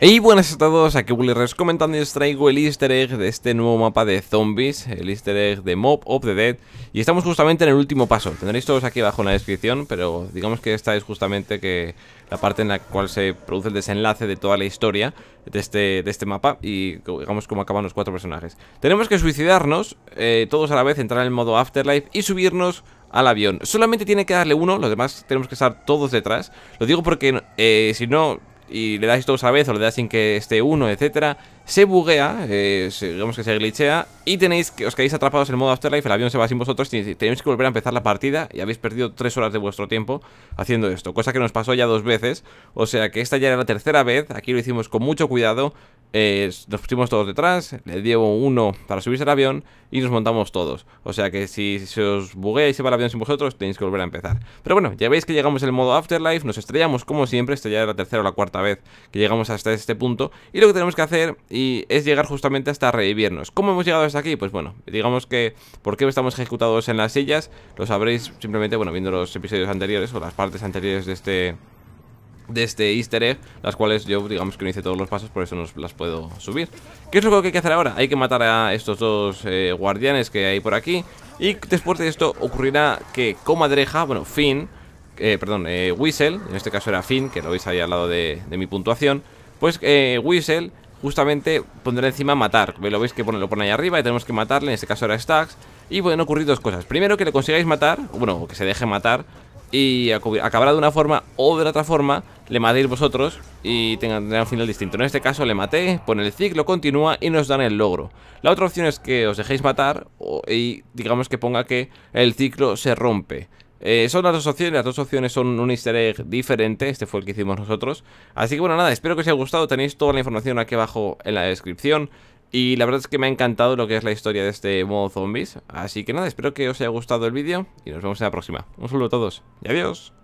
Y buenas a todos, aquí Res comentando y os traigo el easter egg de este nuevo mapa de zombies, el easter egg de Mob of the Dead Y estamos justamente en el último paso, tendréis todos aquí abajo en la descripción, pero digamos que esta es justamente que la parte en la cual se produce el desenlace de toda la historia de este, de este mapa y digamos cómo acaban los cuatro personajes Tenemos que suicidarnos, eh, todos a la vez, entrar en el modo Afterlife y subirnos al avión Solamente tiene que darle uno, los demás tenemos que estar todos detrás Lo digo porque eh, si no y le dais todos a vez o le dais sin que esté uno, etcétera, se buguea, eh, digamos que se glitchea y tenéis que os quedáis atrapados en el modo Afterlife, el avión se va sin vosotros tenéis que volver a empezar la partida y habéis perdido 3 horas de vuestro tiempo haciendo esto, cosa que nos pasó ya dos veces, o sea que esta ya era la tercera vez, aquí lo hicimos con mucho cuidado, eh, nos pusimos todos detrás, le dio uno para subirse al avión y nos montamos todos. O sea que si se os buguea y se va el avión sin vosotros, tenéis que volver a empezar. Pero bueno, ya veis que llegamos en el modo Afterlife, nos estrellamos como siempre, esta ya era la tercera o la cuarta vez que llegamos hasta este punto y lo que tenemos que hacer y es llegar justamente hasta revivirnos. ¿Cómo hemos llegado hasta aquí? Pues bueno, digamos que por qué estamos ejecutados en las sillas lo sabréis simplemente, bueno, viendo los episodios anteriores o las partes anteriores de este de este easter egg, las cuales yo digamos que no hice todos los pasos, por eso no las puedo subir. ¿Qué es lo que hay que hacer ahora? Hay que matar a estos dos eh, guardianes que hay por aquí y después de esto ocurrirá que Comadreja, bueno, fin. Eh, perdón, eh, Whistle, en este caso era Finn, que lo veis ahí al lado de, mi puntuación, pues eh, Whistle justamente pondrá encima matar. Lo veis que lo pone ahí arriba y tenemos que matarle, en este caso era Stacks. Y pueden ocurrir dos cosas. Primero, que le consigáis matar, bueno, que se deje matar. Y acabará de una forma o de otra forma, le matéis vosotros y tendrá un final distinto. En este caso le maté, pone el ciclo, continúa y nos dan el logro. La otra opción es que os dejéis matar y digamos que ponga que el ciclo se rompe. Eh, son las dos opciones, las dos opciones son un easter egg diferente, este fue el que hicimos nosotros. Así que bueno, nada, espero que os haya gustado, tenéis toda la información aquí abajo en la descripción. Y la verdad es que me ha encantado lo que es la historia de este modo zombies. Así que nada, espero que os haya gustado el vídeo y nos vemos en la próxima. Un saludo a todos y adiós.